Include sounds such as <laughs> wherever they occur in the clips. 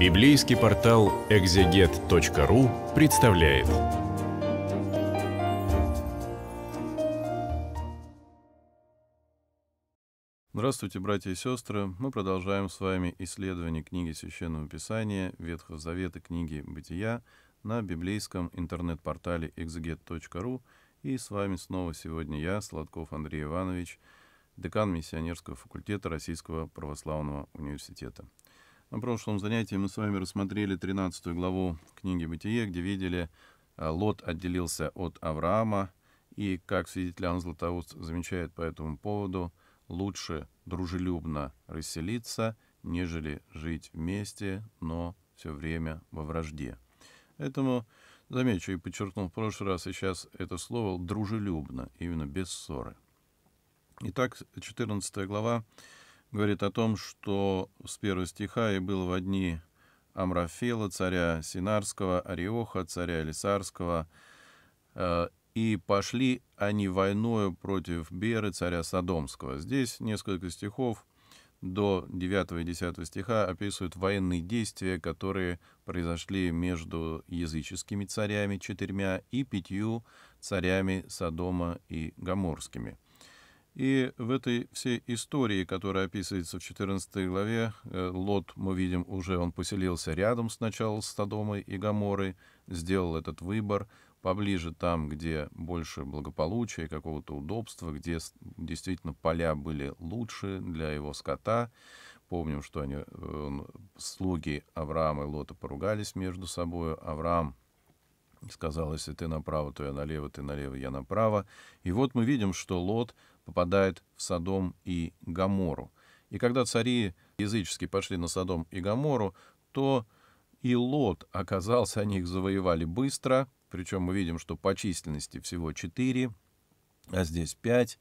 Библейский портал экзегет.ру представляет. Здравствуйте, братья и сестры! Мы продолжаем с вами исследование книги Священного Писания, Ветхого Завета, книги Бытия на библейском интернет-портале exeget.ru. И с вами снова сегодня я, Сладков Андрей Иванович, декан Миссионерского факультета Российского православного университета – на прошлом занятии мы с вами рассмотрели 13 главу книги «Бытие», где видели, а, Лот отделился от Авраама, и, как свидетель Иоанн Златоуст замечает по этому поводу, лучше дружелюбно расселиться, нежели жить вместе, но все время во вражде. Поэтому замечу и подчеркнул в прошлый раз и сейчас это слово «дружелюбно», именно без ссоры. Итак, 14 глава говорит о том, что с первого стиха и был в одни Амрафела, царя Синарского, Ариоха, царя Лисарского, э, и пошли они войною против Беры, царя Содомского. Здесь несколько стихов до 9 и 10 стиха описывают военные действия, которые произошли между языческими царями четырьмя и пятью царями Содома и Гаморскими. И в этой всей истории, которая описывается в 14 главе, э, Лот, мы видим, уже он поселился рядом сначала с Содомой и Гаморой, сделал этот выбор, поближе там, где больше благополучия, какого-то удобства, где действительно поля были лучше для его скота. Помним, что они, э, слуги Авраама и Лота поругались между собой. Авраам сказал, если ты направо, то я налево, ты налево, я направо. И вот мы видим, что Лот попадает в Содом и Гамору. И когда цари языческие пошли на Содом и Гамору, то и Лот оказался, они их завоевали быстро, причем мы видим, что по численности всего четыре, а здесь пять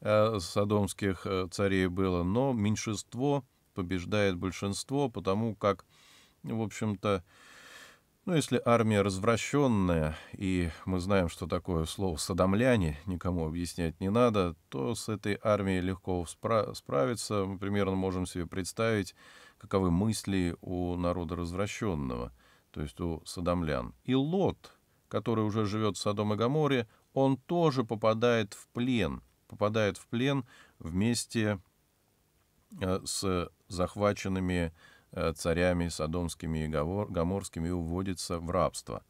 э, содомских э, царей было, но меньшинство побеждает большинство, потому как, в общем-то, ну, если армия развращенная, и мы знаем, что такое слово «садомляне», никому объяснять не надо, то с этой армией легко спра- справиться. Мы примерно можем себе представить, каковы мысли у народа развращенного, то есть у садомлян. И Лот, который уже живет в Содом и Гаморе, он тоже попадает в плен, попадает в плен вместе э, с захваченными Э, царями Содомскими и Гаморскими уводится в рабство.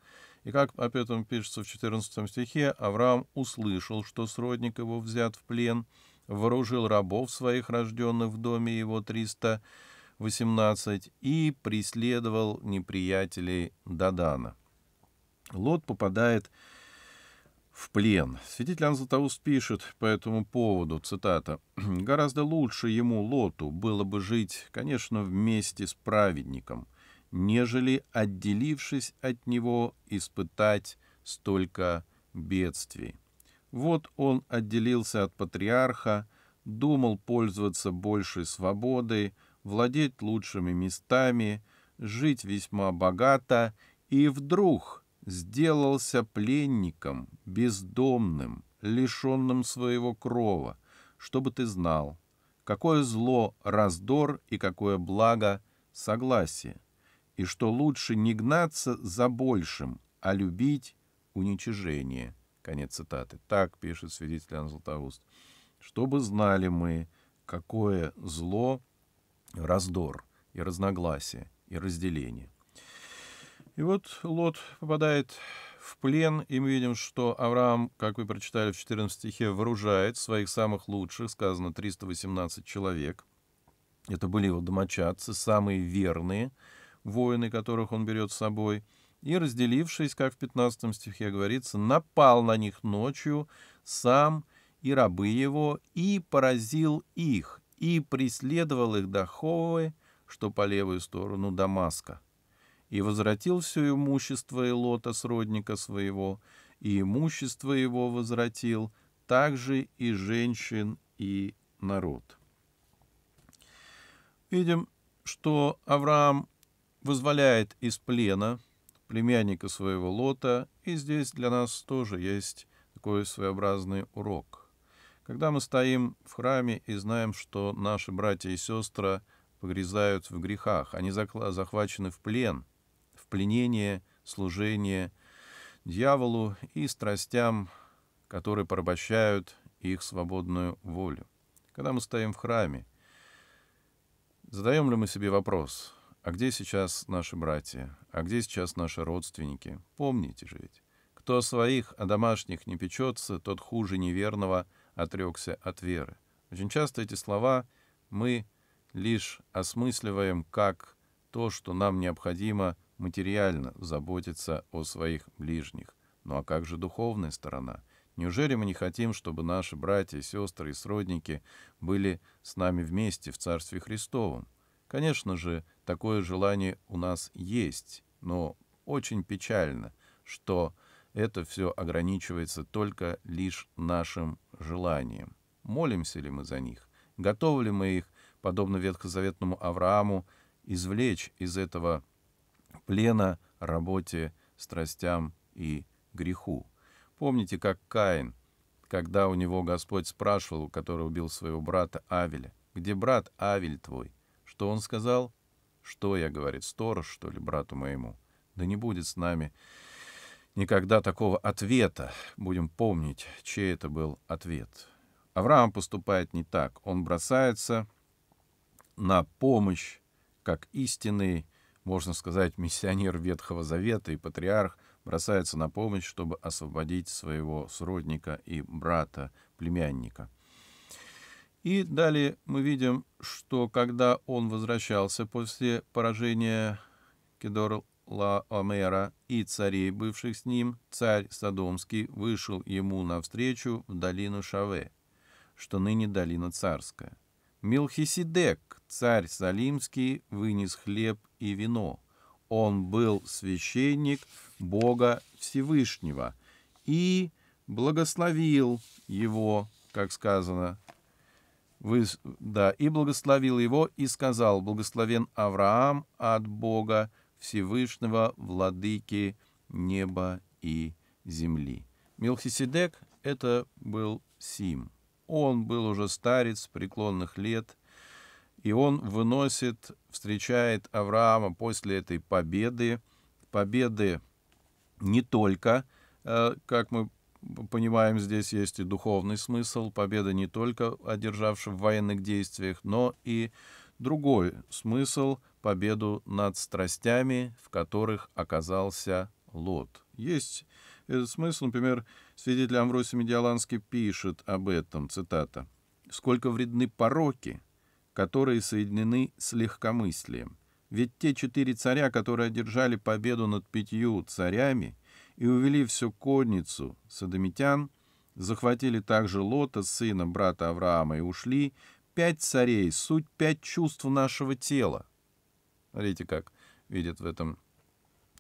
И как об этом пишется в 14 стихе, Авраам услышал, что сродник его взят в плен, вооружил рабов своих, рожденных в доме его 318, и преследовал неприятелей Дадана. Лот попадает в в плен. Свидетель Иоанн Златоуст пишет по этому поводу, цитата, «Гораздо лучше ему, Лоту, было бы жить, конечно, вместе с праведником, нежели, отделившись от него, испытать столько бедствий. Вот он отделился от патриарха, думал пользоваться большей свободой, владеть лучшими местами, жить весьма богато, и вдруг — сделался пленником, бездомным, лишенным своего крова, чтобы ты знал, какое зло — раздор и какое благо — согласие, и что лучше не гнаться за большим, а любить уничижение». Конец цитаты. Так пишет свидетель Иоанн Златоуст. «Чтобы знали мы, какое зло — раздор и разногласие и разделение». И вот Лот попадает в плен, и мы видим, что Авраам, как вы прочитали в 14 стихе, вооружает своих самых лучших, сказано 318 человек. Это были его домочадцы, самые верные воины, которых он берет с собой. И, разделившись, как в 15 стихе говорится, напал на них ночью сам и рабы его, и поразил их, и преследовал их до Ховы, что по левую сторону Дамаска и возвратил все имущество Илота, сродника своего, и имущество его возвратил, также и женщин, и народ. Видим, что Авраам вызволяет из плена племянника своего Лота, и здесь для нас тоже есть такой своеобразный урок. Когда мы стоим в храме и знаем, что наши братья и сестры погрязают в грехах, они захвачены в плен — пленение, служение дьяволу и страстям, которые порабощают их свободную волю. Когда мы стоим в храме, задаем ли мы себе вопрос, а где сейчас наши братья, а где сейчас наши родственники? Помните же ведь, кто о своих, о домашних не печется, тот хуже неверного отрекся от веры. Очень часто эти слова мы лишь осмысливаем как то, что нам необходимо материально заботиться о своих ближних. Ну а как же духовная сторона? Неужели мы не хотим, чтобы наши братья, сестры и сродники были с нами вместе в Царстве Христовом? Конечно же, такое желание у нас есть, но очень печально, что это все ограничивается только лишь нашим желанием. Молимся ли мы за них? Готовы ли мы их, подобно ветхозаветному Аврааму, извлечь из этого плена работе, страстям и греху. Помните, как Каин, когда у него Господь спрашивал, который убил своего брата Авеля, «Где брат Авель твой?» Что он сказал? «Что я, — говорит, — сторож, что ли, брату моему? Да не будет с нами никогда такого ответа. Будем помнить, чей это был ответ». Авраам поступает не так. Он бросается на помощь, как истинный можно сказать, миссионер Ветхого Завета и патриарх бросается на помощь, чтобы освободить своего сродника и брата, племянника. И далее мы видим, что когда он возвращался после поражения Кедор Ла-Омера и царей, бывших с ним, царь Содомский вышел ему навстречу в долину Шаве, что ныне долина царская. Милхисидек Царь Салимский вынес хлеб и вино. Он был священник Бога Всевышнего и благословил его, как сказано, вы, да, и благословил его и сказал, благословен Авраам от Бога Всевышнего, владыки неба и земли. Милхисидек это был Сим. Он был уже старец преклонных лет, и он выносит, встречает Авраама после этой победы, победы не только, э, как мы понимаем, здесь есть и духовный смысл, победа не только одержавшая в военных действиях, но и другой смысл — победу над страстями, в которых оказался Лот. Есть этот смысл, например, свидетель Амвросий Медиаланский пишет об этом, цитата, «Сколько вредны пороки, которые соединены с легкомыслием. Ведь те четыре царя, которые одержали победу над пятью царями и увели всю конницу садомитян, захватили также Лота, сына брата Авраама, и ушли. Пять царей — суть пять чувств нашего тела. Смотрите, как видят в этом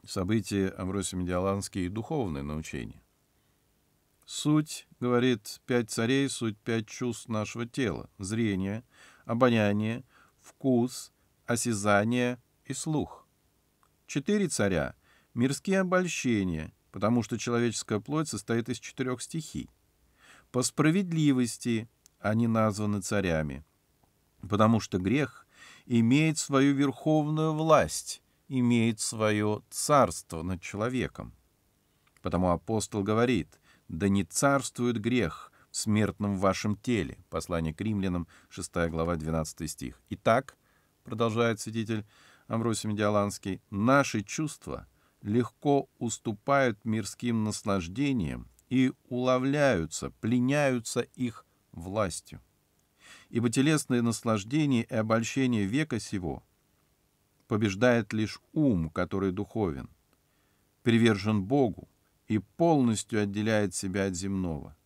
событии Амвросий Медиаланский и духовное научение. Суть, говорит, пять царей, суть пять чувств нашего тела. Зрение — обоняние, вкус, осязание и слух. Четыре царя — мирские обольщения, потому что человеческая плоть состоит из четырех стихий. По справедливости они названы царями, потому что грех имеет свою верховную власть, имеет свое царство над человеком. Потому апостол говорит, да не царствует грех смертном в вашем теле». Послание к римлянам, 6 глава, 12 стих. «Итак», — продолжает свидетель Амвросий Медиаланский, «наши чувства легко уступают мирским наслаждениям и уловляются, пленяются их властью. Ибо телесные наслаждения и обольщение века сего побеждает лишь ум, который духовен, привержен Богу и полностью отделяет себя от земного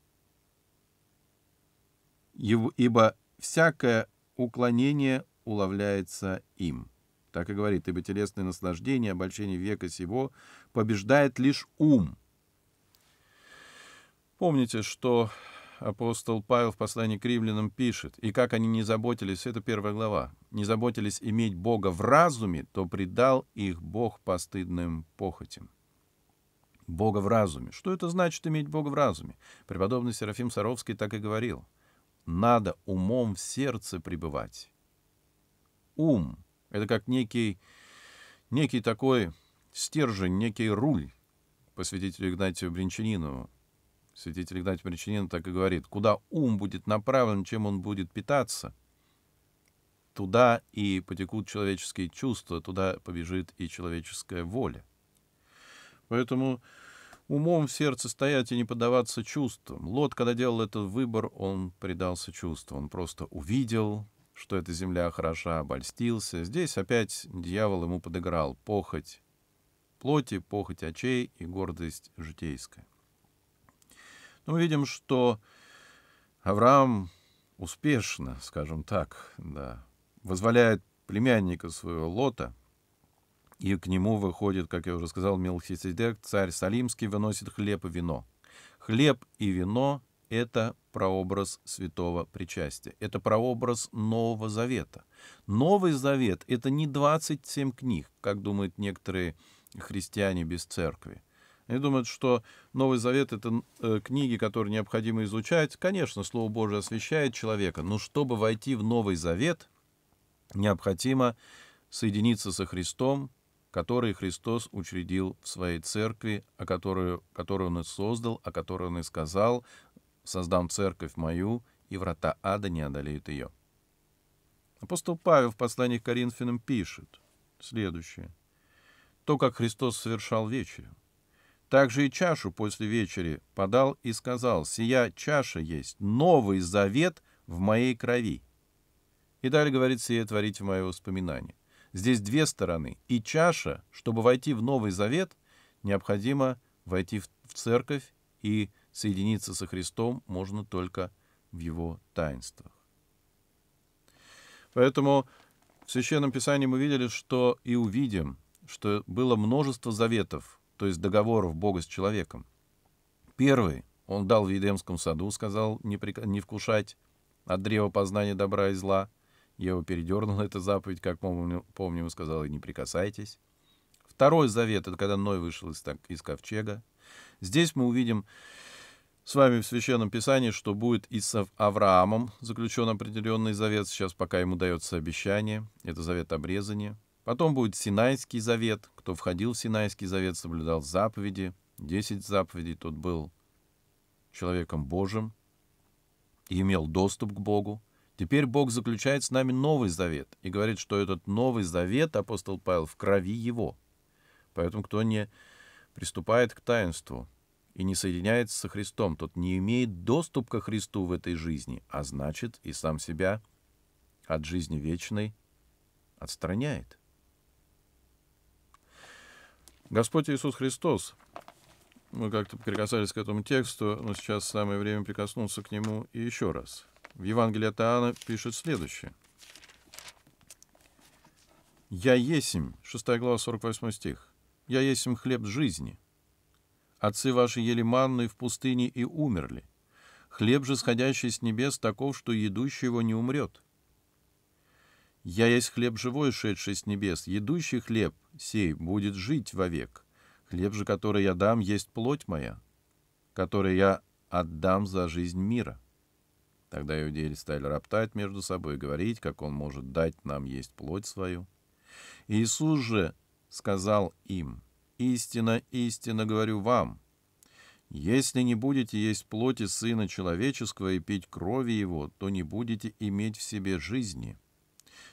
ибо всякое уклонение уловляется им. Так и говорит, ибо телесное наслаждение, обольщение века сего побеждает лишь ум. Помните, что апостол Павел в послании к римлянам пишет, и как они не заботились, это первая глава, не заботились иметь Бога в разуме, то предал их Бог постыдным похотям. Бога в разуме. Что это значит иметь Бога в разуме? Преподобный Серафим Саровский так и говорил — надо умом в сердце пребывать. Ум — это как некий, некий такой стержень, некий руль, по святителю Игнатию Бринчанину. Святитель Игнатий Бринчанин так и говорит, куда ум будет направлен, чем он будет питаться, туда и потекут человеческие чувства, туда побежит и человеческая воля. Поэтому умом в сердце стоять и не поддаваться чувствам. Лот, когда делал этот выбор, он предался чувствам. Он просто увидел, что эта земля хороша, обольстился. Здесь опять дьявол ему подыграл. Похоть плоти, похоть очей и гордость житейская. Но ну, мы видим, что Авраам успешно, скажем так, да, возволяет племянника своего Лота — и к нему выходит, как я уже сказал, Мелхиседек, царь Салимский, выносит хлеб и вино. Хлеб и вино — это прообраз святого причастия. Это прообраз Нового Завета. Новый Завет — это не 27 книг, как думают некоторые христиане без церкви. Они думают, что Новый Завет — это э, книги, которые необходимо изучать. Конечно, Слово Божие освещает человека, но чтобы войти в Новый Завет, необходимо соединиться со Христом, который Христос учредил в своей церкви, о которую, которую Он и создал, о которой Он и сказал, «Создам церковь мою, и врата ада не одолеют ее». Апостол Павел в послании к Коринфянам пишет следующее. «То, как Христос совершал вечерю, также и чашу после вечери подал и сказал, «Сия чаша есть новый завет в моей крови». И далее говорит, «Сие творите в мое воспоминание». Здесь две стороны. И чаша, чтобы войти в Новый Завет, необходимо войти в церковь и соединиться со Христом можно только в его таинствах. Поэтому в Священном Писании мы видели, что и увидим, что было множество заветов, то есть договоров Бога с человеком. Первый он дал в Едемском саду, сказал не, прик... не вкушать от древа познания добра и зла – Ева передернула <laughs> эту заповедь, как помним, и сказала, не прикасайтесь. Второй завет — это когда Ной вышел из, из ковчега. Здесь мы увидим с вами в Священном Писании, что будет и с Авраамом заключен определенный завет. Сейчас пока ему дается обещание. Это завет обрезания. Потом будет Синайский завет. Кто входил в Синайский завет, соблюдал заповеди. Десять заповедей. Тот был человеком Божьим и имел доступ к Богу. Теперь Бог заключает с нами Новый Завет и говорит, что этот Новый Завет, апостол Павел, в крови его. Поэтому кто не приступает к таинству и не соединяется со Христом, тот не имеет доступ ко Христу в этой жизни, а значит и сам себя от жизни вечной отстраняет. Господь Иисус Христос, мы как-то прикасались к этому тексту, но сейчас самое время прикоснуться к нему и еще раз – в Евангелии от Иоанна пишет следующее. «Я есмь», 6 глава, 48 стих, «Я есмь хлеб жизни. Отцы ваши ели манны в пустыне и умерли. Хлеб же, сходящий с небес, таков, что едущий его не умрет. Я есть хлеб живой, шедший с небес. Едущий хлеб сей будет жить вовек. Хлеб же, который я дам, есть плоть моя, который я отдам за жизнь мира. Тогда иудеи стали роптать между собой и говорить, как он может дать нам есть плоть свою. Иисус же сказал им, «Истина, истина говорю вам, если не будете есть плоти Сына Человеческого и пить крови Его, то не будете иметь в себе жизни.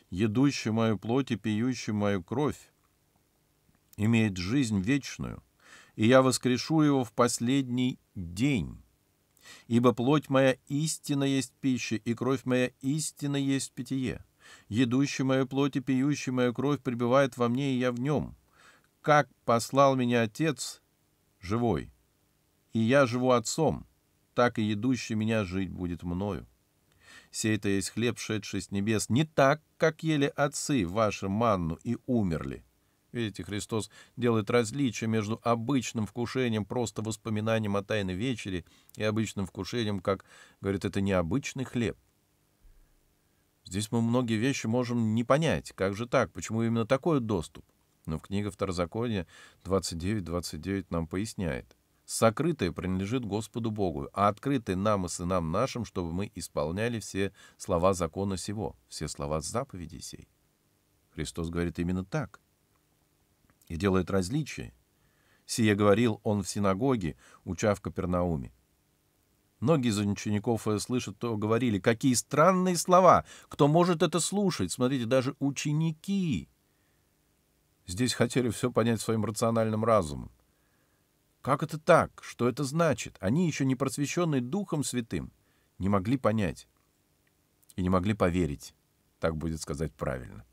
Едущий мою плоть и пьющий мою кровь имеет жизнь вечную, и я воскрешу его в последний день». Ибо плоть моя истина есть пища, и кровь моя истина есть питье. Едущий мою плоть и пьющий мою кровь пребывает во мне, и я в нем. Как послал меня Отец живой, и я живу Отцом, так и едущий меня жить будет мною. сей это есть хлеб, шедший с небес, не так, как ели отцы ваши манну и умерли. Видите, Христос делает различие между обычным вкушением, просто воспоминанием о Тайной Вечере, и обычным вкушением, как говорит, это необычный хлеб. Здесь мы многие вещи можем не понять. Как же так? Почему именно такой доступ? Но в книге Второзакония 29.29 29 нам поясняет. «Сокрытое принадлежит Господу Богу, а открытое нам и сынам нашим, чтобы мы исполняли все слова закона сего, все слова заповедей сей». Христос говорит именно так — и делает различие. Сие говорил он в синагоге, уча в Капернауме. Многие из учеников э, слышат, то говорили, какие странные слова, кто может это слушать, смотрите, даже ученики. Здесь хотели все понять своим рациональным разумом. Как это так? Что это значит? Они, еще не просвещенные Духом Святым, не могли понять и не могли поверить. Так будет сказать правильно.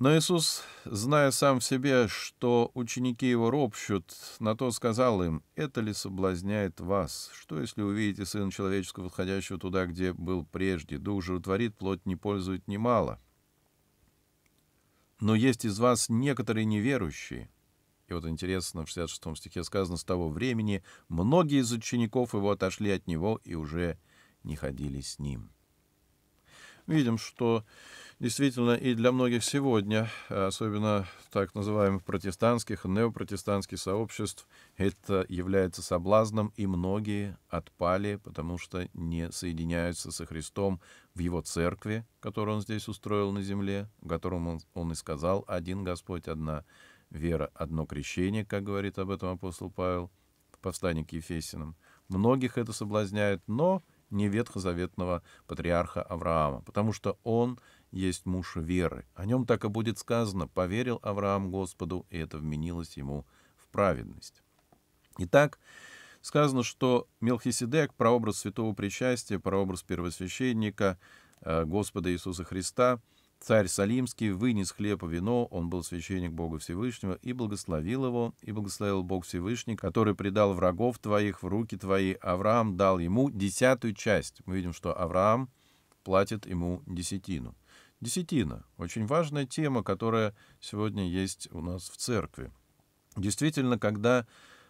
Но Иисус, зная сам в себе, что ученики его ропщут, на то сказал им, «Это ли соблазняет вас? Что, если увидите Сына Человеческого, подходящего туда, где был прежде? Дух же утворит, плоть не пользует немало. Но есть из вас некоторые неверующие». И вот интересно, в 66 стихе сказано, «С того времени многие из учеников его отошли от него и уже не ходили с ним». Видим, что действительно и для многих сегодня, а особенно так называемых протестантских неопротестантских сообществ, это является соблазном, и многие отпали, потому что не соединяются со Христом в Его церкви, которую Он здесь устроил на земле, в котором Он, он и сказал «один Господь, одна вера, одно крещение», как говорит об этом апостол Павел в послании к Ефесиным. Многих это соблазняет, но не ветхозаветного патриарха Авраама, потому что он — есть муж веры. О нем так и будет сказано, поверил Авраам Господу, и это вменилось ему в праведность. Итак, сказано, что Мелхиседек, прообраз святого причастия, прообраз первосвященника э, Господа Иисуса Христа, царь Салимский вынес хлеб и вино, он был священник Бога Всевышнего, и благословил его, и благословил Бог Всевышний, который предал врагов твоих в руки твои. Авраам дал ему десятую часть. Мы видим, что Авраам платит ему десятину — Десятина — очень важная тема, которая сегодня есть у нас в церкви. Действительно, когда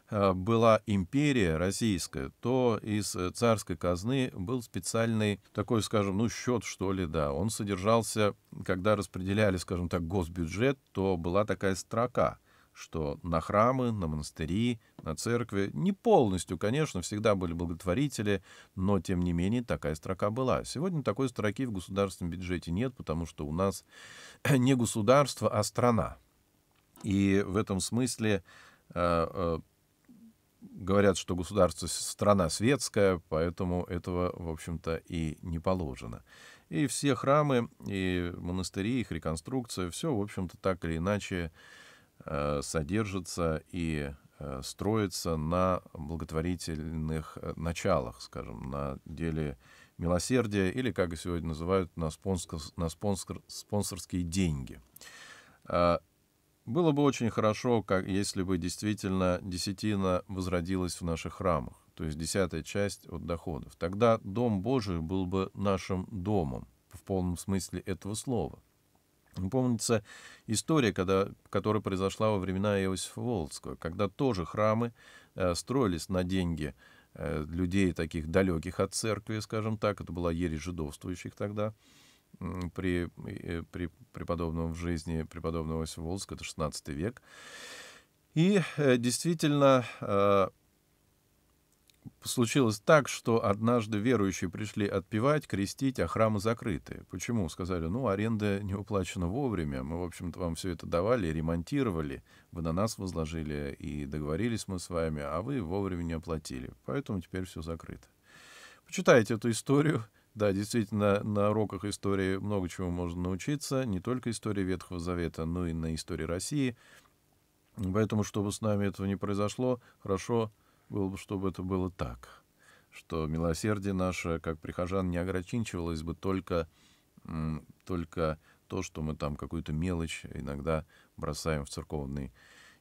э, была империя российская, то из э, царской казны был специальный такой, скажем, ну, счет, что ли, да. Он содержался, когда распределяли, скажем так, госбюджет, то была такая строка — что на храмы, на монастыри, на церкви, не полностью, конечно, всегда были благотворители, но, тем не менее, такая строка была. Сегодня такой строки в государственном бюджете нет, потому что у нас <clears throat> не государство, а страна. И в этом смысле э, э, говорят, что государство — страна светская, поэтому этого, в общем-то, и не положено. И все храмы, и монастыри, их реконструкция, все, в общем-то, так или иначе Э, содержится и э, строится на благотворительных э, началах, скажем, на деле милосердия или, как сегодня называют, на, спонсор, на спонсор, спонсорские деньги. Было бы очень хорошо, как, если бы действительно десятина возродилась в наших храмах, то есть десятая часть от доходов. Тогда Дом Божий был бы нашим домом в полном смысле этого слова. Помнится история, когда, которая произошла во времена Иосифа Володского, когда тоже храмы э, строились на деньги э, людей таких далеких от церкви, скажем так, это была еле жидовствующих тогда, э, при, при преподобном в жизни преподобного Иосифа Володского, это 16 век. И э, действительно, э, случилось так, что однажды верующие пришли отпевать, крестить, а храмы закрыты. Почему? Сказали, ну, аренда не уплачена вовремя, мы, в общем-то, вам все это давали, ремонтировали, вы на нас возложили и договорились мы с вами, а вы вовремя не оплатили, поэтому теперь все закрыто. Почитайте эту историю. Да, действительно, на уроках истории много чего можно научиться, не только истории Ветхого Завета, но и на истории России. Поэтому, чтобы с нами этого не произошло, хорошо было бы, чтобы это было так, что милосердие наше, как прихожан, не ограничивалось бы только, только то, что мы там какую-то мелочь иногда бросаем в церковный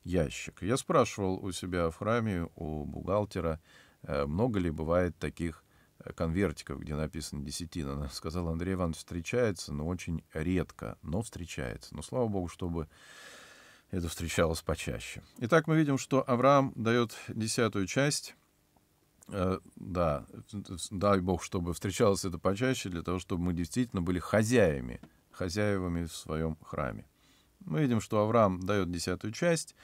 ящик. Я спрашивал у себя в храме, у бухгалтера, э, много ли бывает таких э, конвертиков, где написано «десятина». Она сказала, Андрей Иванович, встречается, но очень редко, но встречается. Но слава богу, чтобы это встречалось почаще. Итак, мы видим, что Авраам дает десятую часть. Э, да, дай Бог, чтобы встречалось это почаще, для того, чтобы мы действительно были хозяями, хозяевами в своем храме. Мы видим, что Авраам дает десятую часть.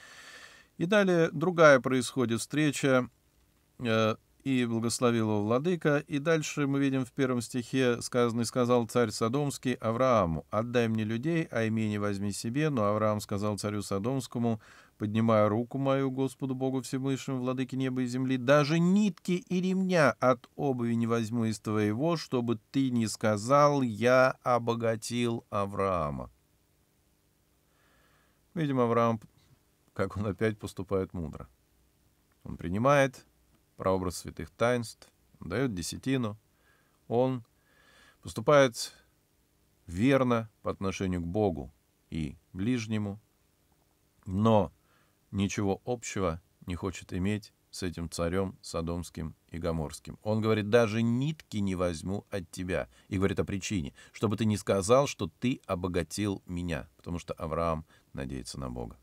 И далее другая происходит встреча э, и благословил его владыка. И дальше мы видим в первом стихе сказано, сказал царь Содомский Аврааму, отдай мне людей, а имени возьми себе. Но Авраам сказал царю Содомскому, поднимая руку мою Господу Богу Всевышнему, владыке неба и земли, даже нитки и ремня от обуви не возьму из твоего, чтобы ты не сказал, я обогатил Авраама. Видимо, Авраам, как он опять поступает мудро. Он принимает прообраз святых таинств, дает десятину, он поступает верно по отношению к Богу и ближнему, но ничего общего не хочет иметь с этим царем Содомским и Гоморским. Он говорит, даже нитки не возьму от тебя. И говорит о причине, чтобы ты не сказал, что ты обогатил меня, потому что Авраам надеется на Бога.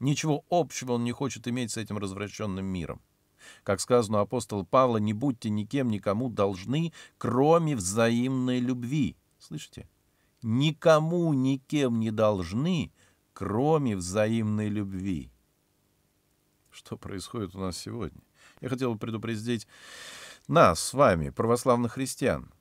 Ничего общего он не хочет иметь с этим развращенным миром. Как сказано апостол Павла, не будьте никем никому должны, кроме взаимной любви. Слышите? Никому никем не должны, кроме взаимной любви. Что происходит у нас сегодня? Я хотел бы предупредить нас с вами, православных христиан.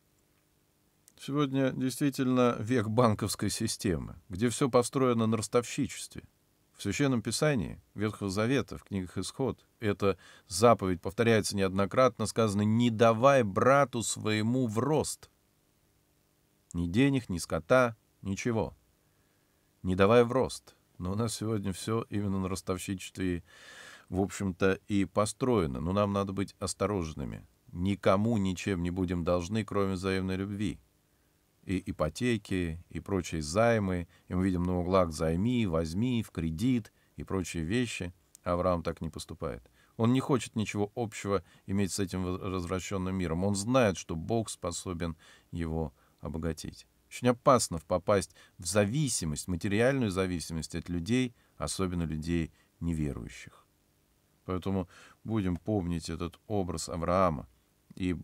Сегодня действительно век банковской системы, где все построено на ростовщичестве — в Священном Писании Ветхого Завета, в книгах Исход, эта заповедь повторяется неоднократно, сказано «не давай брату своему в рост». Ни денег, ни скота, ничего. Не давай в рост. Но у нас сегодня все именно на ростовщичестве, в общем-то, и построено. Но нам надо быть осторожными. Никому ничем не будем должны, кроме взаимной любви и ипотеки, и прочие займы, и мы видим на ну, углах «займи», «возьми», «в кредит» и прочие вещи. Авраам так не поступает. Он не хочет ничего общего иметь с этим развращенным миром. Он знает, что Бог способен его обогатить. Очень опасно попасть в зависимость, материальную зависимость от людей, особенно людей неверующих. Поэтому будем помнить этот образ Авраама и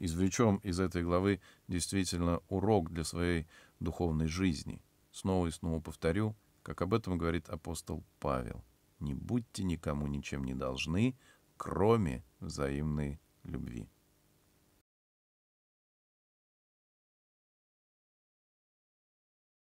извлечем из этой главы действительно урок для своей духовной жизни. Снова и снова повторю, как об этом говорит апостол Павел. «Не будьте никому ничем не должны, кроме взаимной любви».